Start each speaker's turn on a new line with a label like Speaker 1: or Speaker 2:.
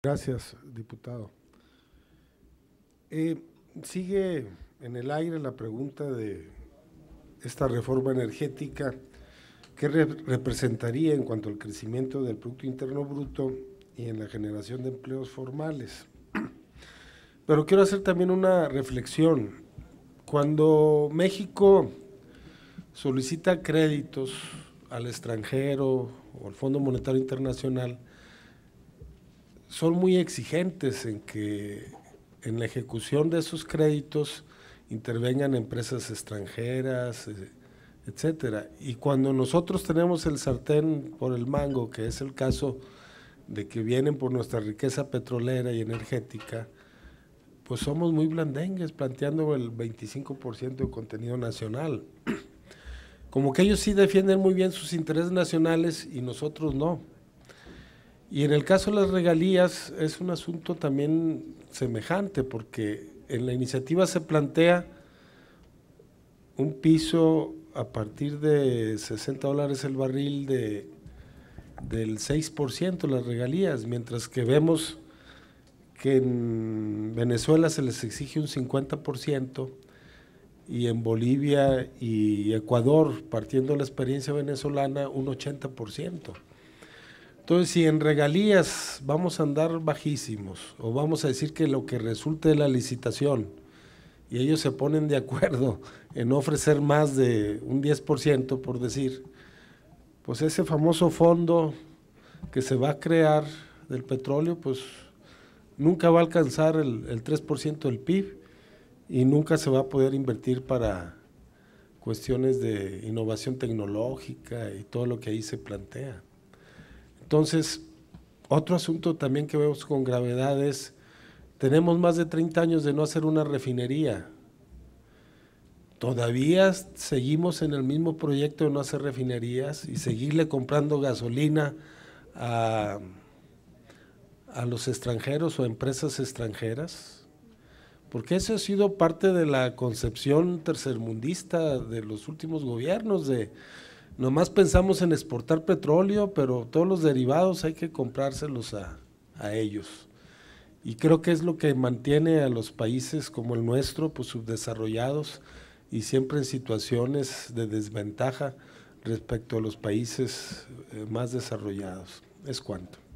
Speaker 1: Gracias, diputado. Eh, sigue en el aire la pregunta de esta reforma energética, ¿qué representaría en cuanto al crecimiento del Producto Interno Bruto y en la generación de empleos formales? Pero quiero hacer también una reflexión. Cuando México solicita créditos al extranjero o al Fondo Monetario Internacional, son muy exigentes en que en la ejecución de esos créditos intervengan empresas extranjeras, eh, etcétera. Y cuando nosotros tenemos el sartén por el mango, que es el caso de que vienen por nuestra riqueza petrolera y energética, pues somos muy blandengues planteando el 25% de contenido nacional. Como que ellos sí defienden muy bien sus intereses nacionales y nosotros no. Y en el caso de las regalías es un asunto también semejante, porque en la iniciativa se plantea un piso a partir de 60 dólares el barril de, del 6% las regalías, mientras que vemos que en Venezuela se les exige un 50% y en Bolivia y Ecuador, partiendo de la experiencia venezolana, un 80%. Entonces, si en regalías vamos a andar bajísimos o vamos a decir que lo que resulte de la licitación y ellos se ponen de acuerdo en ofrecer más de un 10%, por decir, pues ese famoso fondo que se va a crear del petróleo, pues nunca va a alcanzar el, el 3% del PIB y nunca se va a poder invertir para cuestiones de innovación tecnológica y todo lo que ahí se plantea. Entonces, otro asunto también que vemos con gravedad es, tenemos más de 30 años de no hacer una refinería. Todavía seguimos en el mismo proyecto de no hacer refinerías y seguirle comprando gasolina a, los extranjeros o a empresas extranjeras. Porque eso ha sido parte de la concepción tercermundista de los últimos gobiernos, de Nomás pensamos en exportar petróleo, pero todos los derivados hay que comprárselos a, a ellos. Y creo que es lo que mantiene a los países como el nuestro, pues subdesarrollados y siempre en situaciones de desventaja respecto a los países eh, más desarrollados. Es cuanto.